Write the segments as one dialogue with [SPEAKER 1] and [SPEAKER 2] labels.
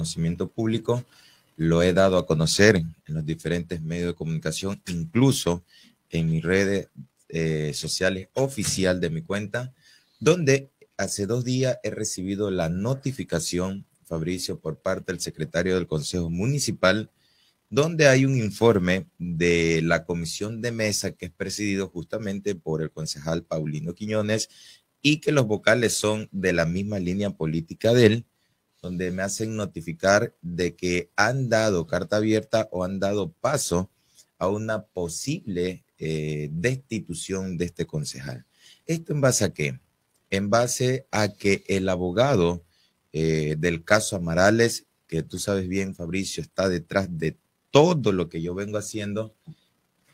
[SPEAKER 1] conocimiento público, lo he dado a conocer en los diferentes medios de comunicación, incluso en mis redes eh, sociales oficial de mi cuenta, donde hace dos días he recibido la notificación, Fabricio, por parte del secretario del Consejo Municipal, donde hay un informe de la comisión de mesa que es presidido justamente por el concejal Paulino Quiñones y que los vocales son de la misma línea política de él, donde me hacen notificar de que han dado carta abierta o han dado paso a una posible eh, destitución de este concejal. ¿Esto en base a qué? En base a que el abogado eh, del caso Amarales, que tú sabes bien, Fabricio, está detrás de todo lo que yo vengo haciendo,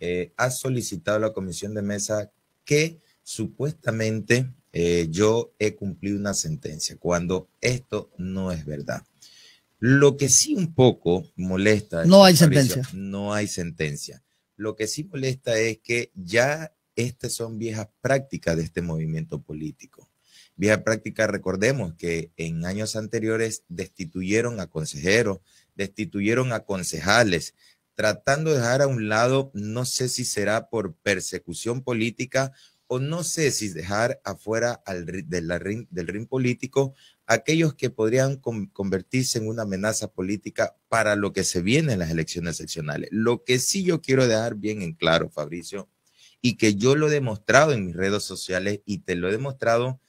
[SPEAKER 1] eh, ha solicitado a la comisión de mesa que supuestamente eh, yo he cumplido una sentencia, cuando esto no es verdad. Lo que sí un poco molesta. No este hay sentencia. No hay sentencia. Lo que sí molesta es que ya estas son viejas prácticas de este movimiento político. Viejas prácticas, recordemos que en años anteriores destituyeron a consejeros, destituyeron a concejales, tratando de dejar a un lado, no sé si será por persecución política o no sé si dejar afuera al, del ring político aquellos que podrían convertirse en una amenaza política para lo que se viene en las elecciones seccionales. Lo que sí yo quiero dejar bien en claro, Fabricio, y que yo lo he demostrado en mis redes sociales y te lo he demostrado,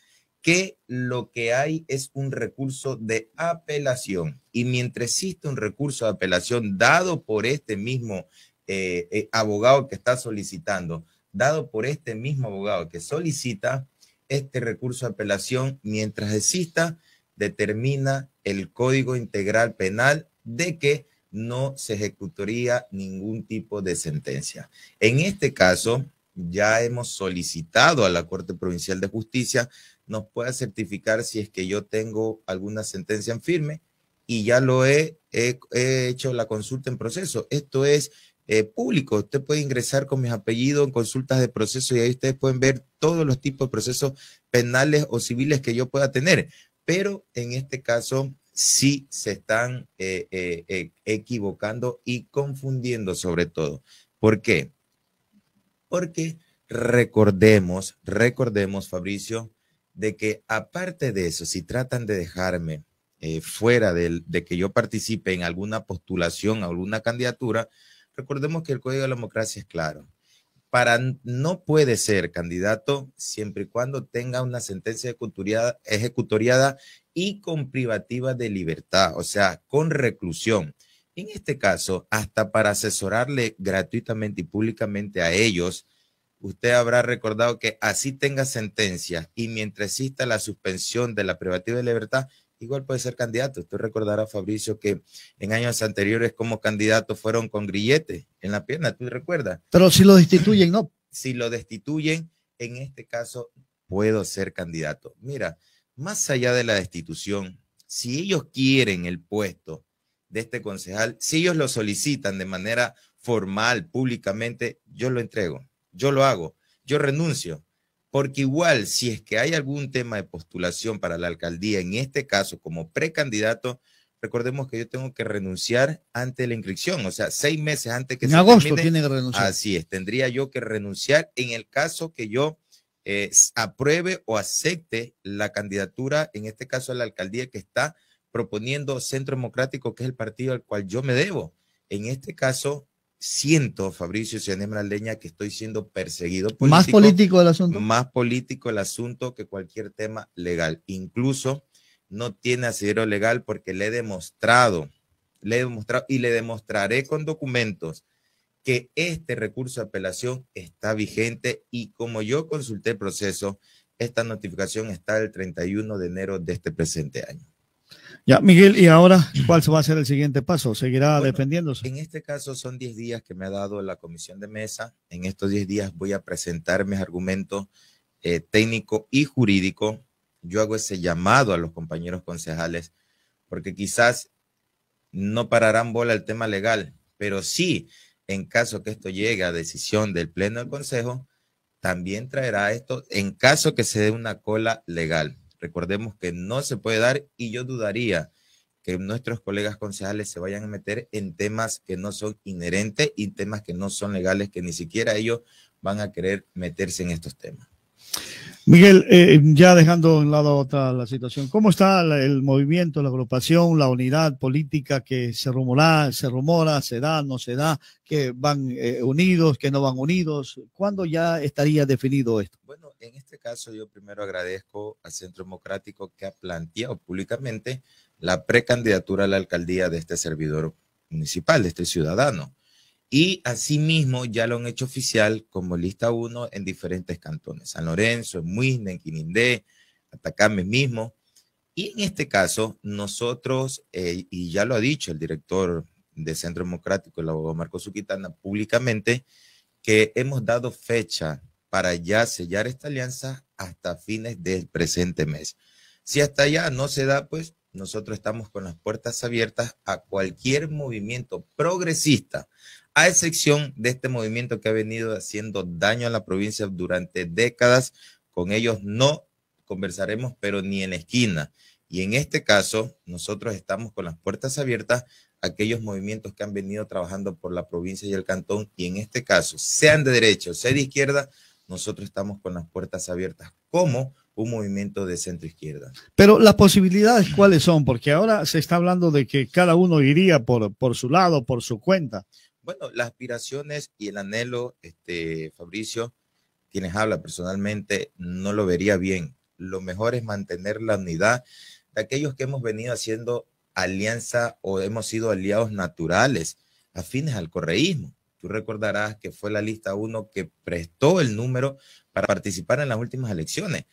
[SPEAKER 1] que lo que hay es un recurso de apelación. Y mientras existe un recurso de apelación dado por este mismo eh, eh, abogado que está solicitando, dado por este mismo abogado que solicita este recurso de apelación mientras exista, determina el Código Integral Penal de que no se ejecutaría ningún tipo de sentencia. En este caso, ya hemos solicitado a la Corte Provincial de Justicia nos pueda certificar si es que yo tengo alguna sentencia en firme y ya lo he, he hecho la consulta en proceso. Esto es eh, público. Usted puede ingresar con mis apellidos en consultas de proceso y ahí ustedes pueden ver todos los tipos de procesos penales o civiles que yo pueda tener. Pero en este caso sí se están eh, eh, equivocando y confundiendo sobre todo. ¿Por qué? Porque recordemos, recordemos, Fabricio, de que aparte de eso, si tratan de dejarme fuera de, de que yo participe en alguna postulación, alguna candidatura, recordemos que el Código de la Democracia es claro. Para, no puede ser candidato siempre y cuando tenga una sentencia ejecutoriada, ejecutoriada y con privativa de libertad, o sea, con reclusión. En este caso, hasta para asesorarle gratuitamente y públicamente a ellos, usted habrá recordado que así tenga sentencia y mientras exista la suspensión de la privativa de libertad, igual puede ser candidato. Tú recordarás, Fabricio, que en años anteriores como candidato fueron con grillete en la pierna, ¿tú recuerdas?
[SPEAKER 2] Pero si lo destituyen, no.
[SPEAKER 1] Si lo destituyen, en este caso puedo ser candidato. Mira, más allá de la destitución, si ellos quieren el puesto de este concejal, si ellos lo solicitan de manera formal, públicamente, yo lo entrego, yo lo hago, yo renuncio, porque igual si es que hay algún tema de postulación para la alcaldía, en este caso como precandidato, recordemos que yo tengo que renunciar ante la inscripción, o sea, seis meses antes que en agosto tiene que renunciar. Así es, tendría yo que renunciar en el caso que yo eh, apruebe o acepte la candidatura, en este caso a la alcaldía que está proponiendo Centro Democrático, que es el partido al cual yo me debo. En este caso, siento, Fabricio Cianem Leña, que estoy siendo perseguido. más político el asunto. Más político el asunto que cualquier tema legal. Incluso no tiene asidero legal porque le he demostrado, le he demostrado y le demostraré con documentos que este recurso de apelación está vigente y como yo consulté el proceso, esta notificación está el 31 de enero de este presente año.
[SPEAKER 2] Ya, Miguel, ¿y ahora cuál va a ser el siguiente paso? ¿Seguirá defendiéndose? En este
[SPEAKER 1] caso son 10 días que me ha dado la comisión de mesa. En estos 10 días voy a presentar mis argumentos eh, técnicos y jurídico. Yo hago ese llamado a los compañeros concejales porque quizás no pararán bola el tema legal, pero sí, en caso que esto llegue a decisión del Pleno del Consejo, también traerá esto en caso que se dé una cola legal. Recordemos que no se puede dar y yo dudaría que nuestros colegas concejales se vayan a meter en temas que no son inherentes y temas que no son legales, que ni siquiera ellos van a querer meterse en estos temas.
[SPEAKER 2] Miguel, eh, ya dejando en lado otra la situación, ¿cómo está el, movimiento, la agrupación, la unidad política que se rumora, se rumora, se da, no se da, que van eh, unidos, que no van unidos? ¿Cuándo ya estaría definido esto?
[SPEAKER 1] Bueno, en este caso yo primero agradezco al Centro Democrático que ha planteado públicamente la precandidatura a la alcaldía de este servidor municipal, de este ciudadano. Y asimismo ya lo han hecho oficial como lista uno en diferentes cantones, San Lorenzo, en Muisne, en Quinindé, Atacame mismo. Y en este caso, nosotros, eh, y ya lo ha dicho el director de Centro Democrático, el abogado Marco suquitana públicamente, que hemos dado fecha para ya sellar esta alianza hasta fines del presente mes. Si hasta allá no se da, pues nosotros estamos con las puertas abiertas a cualquier movimiento progresista a excepción de este movimiento que ha venido haciendo daño a la provincia durante décadas. Con ellos no conversaremos, pero ni en la esquina. Y en este caso, nosotros estamos con las puertas abiertas a aquellos movimientos que han venido trabajando por la provincia y el cantón. Y en este caso, sean de derecha o sea de izquierda, nosotros estamos con las puertas abiertas como un movimiento de centro izquierda.
[SPEAKER 2] Pero las posibilidades, ¿cuáles son? Porque ahora se está hablando de que cada uno iría por, por su lado, por su cuenta.
[SPEAKER 1] Bueno, las aspiraciones y el anhelo, este, Fabricio, quienes habla personalmente, no lo vería bien. Lo mejor es mantener la unidad de aquellos que hemos venido haciendo alianza o hemos sido aliados naturales afines al correísmo. Tú recordarás que fue la lista uno que prestó el número para participar en las últimas elecciones.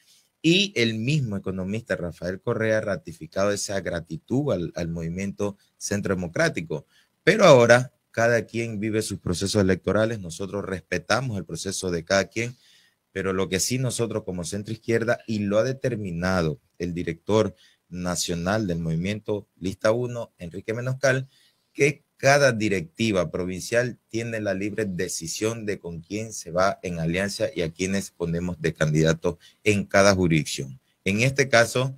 [SPEAKER 1] Y el mismo economista Rafael Correa ha ratificado esa gratitud al, al movimiento centro democrático. Pero ahora cada quien vive sus procesos electorales, nosotros respetamos el proceso de cada quien, pero lo que sí nosotros como centro izquierda, y lo ha determinado el director nacional del movimiento Lista 1, Enrique Menoscal, que cada directiva provincial tiene la libre decisión de con quién se va en alianza y a quiénes ponemos de candidato en cada jurisdicción. En este caso,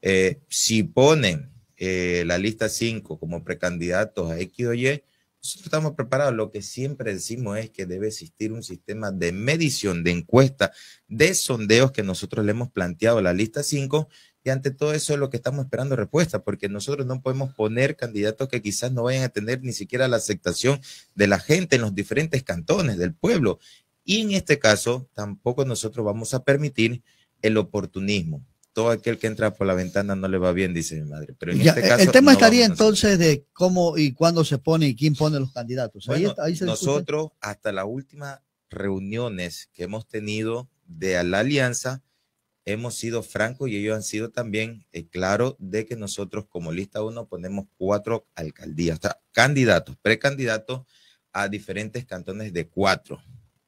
[SPEAKER 1] eh, si ponen eh, la lista 5 como precandidatos a X o Y, nosotros estamos preparados. Lo que siempre decimos es que debe existir un sistema de medición, de encuesta, de sondeos que nosotros le hemos planteado a la lista 5 y ante todo eso es lo que estamos esperando respuesta, porque nosotros no podemos poner candidatos que quizás no vayan a tener ni siquiera la aceptación de la gente en los diferentes cantones del pueblo. Y en este caso, tampoco nosotros vamos a permitir el oportunismo todo aquel que entra por la ventana no le va bien, dice mi madre. Pero este eh, el tema estaría
[SPEAKER 2] entonces de cómo y cuándo se pone y quién pone los candidatos. nosotros,
[SPEAKER 1] hasta las últimas reuniones que hemos tenido de la alianza, hemos sido francos y ellos han sido también eh, claros de que nosotros como lista 1 ponemos cuatro alcaldías, candidatos, precandidatos a diferentes cantones de cuatro.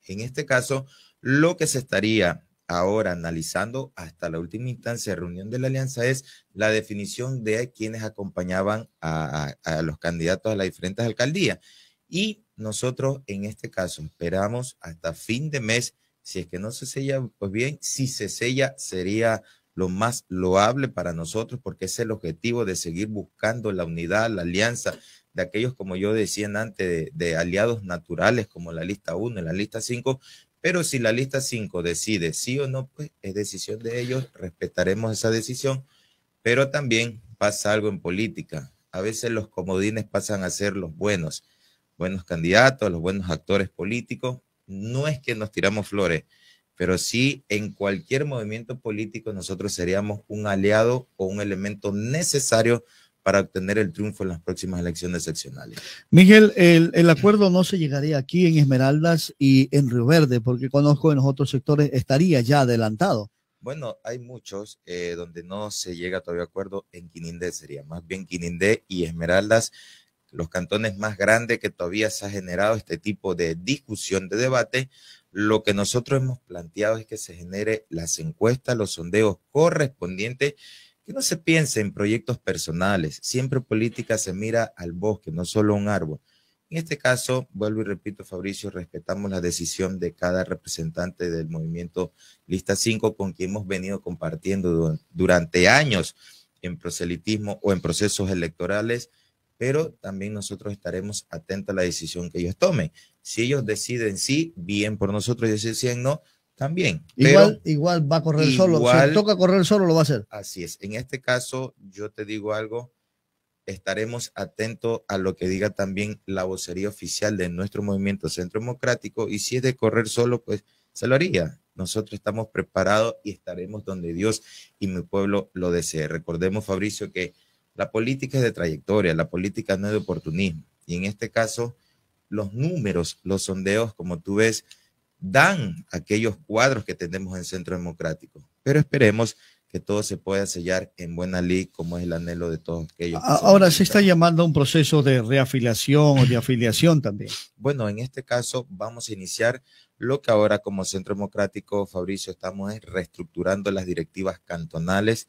[SPEAKER 1] En este caso, lo que se estaría ahora analizando hasta la última instancia reunión de la alianza es la definición de quienes acompañaban a, los candidatos a las diferentes alcaldías. Y nosotros en este caso esperamos hasta fin de mes, si es que no se sella, pues bien, si se sella sería lo más loable para nosotros porque es el objetivo de seguir buscando la unidad, la alianza de aquellos, como yo decía antes, de, de aliados naturales como la lista 1 y la lista 5, pero si la lista 5 decide sí o no, pues es decisión de ellos, respetaremos esa decisión. Pero también pasa algo en política. A veces los comodines pasan a ser los buenos, buenos candidatos, los buenos actores políticos. No es que nos tiramos flores, pero sí en cualquier movimiento político nosotros seríamos un aliado o un elemento necesario para obtener el triunfo en las próximas elecciones seccionales.
[SPEAKER 2] Miguel, el, acuerdo no se llegaría aquí en Esmeraldas y en Río Verde, porque conozco en los otros sectores estaría ya adelantado.
[SPEAKER 1] Bueno, hay muchos eh, donde no se llega todavía acuerdo, en Quinindé sería, más bien Quinindé y Esmeraldas, los cantones más grandes que todavía se ha generado este tipo de discusión, de debate, lo que nosotros hemos planteado es que se genere las encuestas, los sondeos correspondientes que no se piense en proyectos personales. Siempre política se mira al bosque, no solo a un árbol. En este caso, vuelvo y repito, Fabricio, respetamos la decisión de cada representante del movimiento Lista 5 con quien hemos venido compartiendo durante años en proselitismo o en procesos electorales, pero también nosotros estaremos atentos a la decisión que ellos tomen. Si ellos deciden sí, bien por nosotros, y si deciden no, también. Igual,
[SPEAKER 2] igual va a correr solo. Si toca correr solo, lo va a hacer.
[SPEAKER 1] Así es. En este caso, yo te digo algo. Estaremos atentos a lo que diga también la vocería oficial de nuestro movimiento Centro Democrático. Y si es de correr solo, pues se lo haría. Nosotros estamos preparados y estaremos donde Dios y mi pueblo lo desee. Recordemos, Fabricio, que la política es de trayectoria, la política no es de oportunismo. Y en este caso, los números, los sondeos, como tú ves, dan aquellos cuadros que tenemos en Centro Democrático. Pero esperemos que todo se pueda sellar en buena ley, como es el anhelo de todos aquellos. Ahora se
[SPEAKER 2] está llamando a un proceso de reafiliación o de afiliación también.
[SPEAKER 1] Bueno, en este caso vamos a iniciar lo que ahora como Centro Democrático, Fabricio, estamos reestructurando las directivas cantonales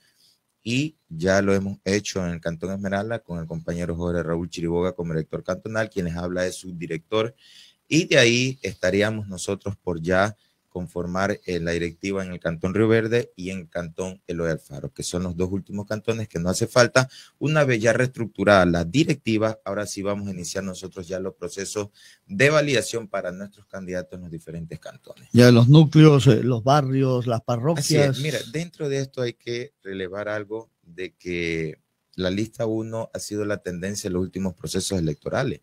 [SPEAKER 1] y ya lo hemos hecho en el Cantón Esmeralda con el compañero Jorge Raúl Chiriboga como director cantonal, quien les habla de su director y de ahí estaríamos nosotros por ya conformar eh, la directiva en el Cantón Río Verde y en el Cantón Eloy Alfaro, que son los dos últimos cantones que no hace falta. Una vez ya reestructurada la directiva, ahora sí vamos a iniciar nosotros ya los procesos de validación para nuestros candidatos en los diferentes
[SPEAKER 2] cantones. Ya los núcleos, eh, los barrios, las parroquias. Mira,
[SPEAKER 1] dentro de esto hay que relevar algo de que la lista 1 ha sido la tendencia en los últimos procesos electorales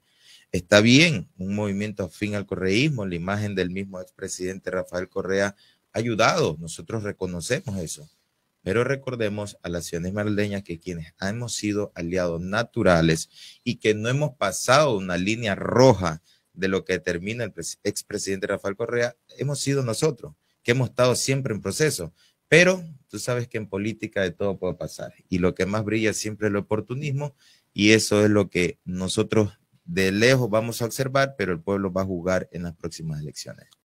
[SPEAKER 1] Está bien, un movimiento afín al correísmo, la imagen del mismo expresidente Rafael Correa ha ayudado, nosotros reconocemos eso, pero recordemos a las ciudades marleñas que quienes hemos sido aliados naturales y que no hemos pasado una línea roja de lo que determina el expresidente Rafael Correa, hemos sido nosotros, que hemos estado siempre en proceso, pero tú sabes que en política de todo puede pasar y lo que más brilla siempre es el oportunismo y eso es lo que nosotros de lejos vamos a observar, pero el pueblo va a jugar en las próximas elecciones.